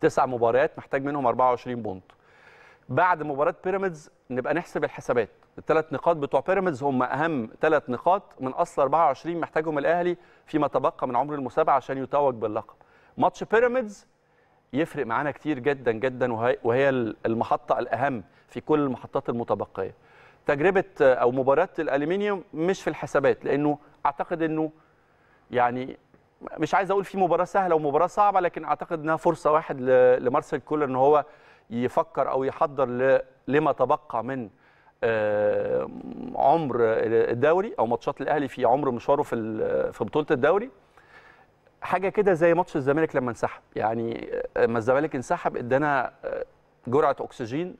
تسع مباريات محتاج منهم 24 بونت بعد مباراه بيراميدز نبقى نحسب الحسابات الثلاث نقاط بتوع بيراميدز هم اهم ثلاث نقاط من اصل 24 محتاجهم الاهلي فيما تبقى من عمر المسابقه عشان يتوج باللقب ماتش بيراميدز يفرق معانا كتير جدا جدا وهي المحطه الاهم في كل المحطات المتبقيه تجربه او مباراه الالومنيوم مش في الحسابات لانه اعتقد انه يعني مش عايز اقول في مباراه سهله ومباراه صعبه لكن اعتقد انها فرصه واحد لمارسيل كولر ان هو يفكر او يحضر لما تبقى من آه، عمر الدوري او ماتشات الاهلي في عمر مشواره في في بطوله الدوري حاجه كده زي ماتش الزمالك لما انسحب يعني لما آه، الزمالك انسحب ادانا آه، جرعه اكسجين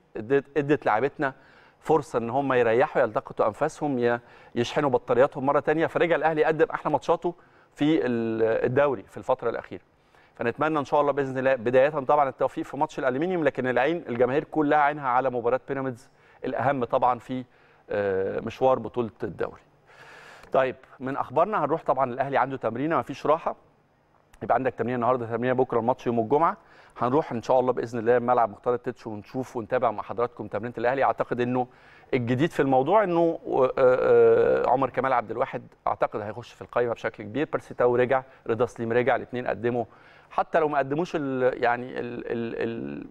ادت لاعبتنا فرصه ان هم يريحوا يلتقطوا انفاسهم يشحنوا بطارياتهم مره ثانيه فرجع الاهلي قدم احلى ماتشاته في الدوري في الفتره الاخيره فنتمنى ان شاء الله باذن الله بدايه طبعا التوفيق في ماتش الالومنيوم لكن العين الجماهير كلها عينها على مباراه بيراميدز الاهم طبعا في آه، مشوار بطوله الدوري طيب من اخبارنا هنروح طبعا الاهلي عنده تمرينه مفيش راحه يبقى عندك تمرين النهارده تمرين بكره الماتش يوم الجمعه هنروح ان شاء الله باذن الله ملعب مختار التتش ونشوف ونتابع مع حضراتكم تمرينه الاهلي اعتقد انه الجديد في الموضوع انه آه، آه، آه، عمر كمال عبد الواحد اعتقد هيخش في القائمه بشكل كبير بيرسي تاو رجع رضا سليم رجع الاثنين قدموا حتى لو ما قدموش الـ يعني الـ الـ الـ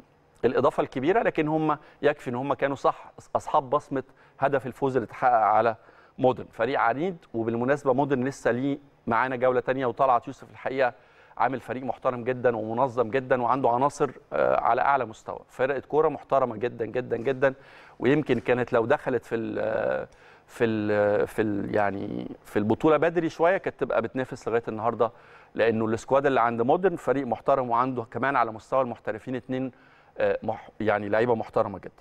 الاضافه الكبيره لكن هم يكفي ان هم كانوا صح اصحاب بصمه هدف الفوز اللي اتحقق على مودرن فريق عنيد وبالمناسبه مودرن لسه ليه معانا جوله ثانيه وطلعت يوسف الحقيقه عامل فريق محترم جدا ومنظم جدا وعنده عناصر آه، على اعلى مستوى فرقه كوره محترمه جدا جدا جدا ويمكن كانت لو دخلت في الـ آه، في الـ آه، في الـ يعني في البطوله بدري شويه كانت تبقى بتنافس لغايه النهارده لانه السكواد اللي عند مودرن فريق محترم وعنده كمان على مستوى المحترفين اثنين يعني لعيبه محترمه جدا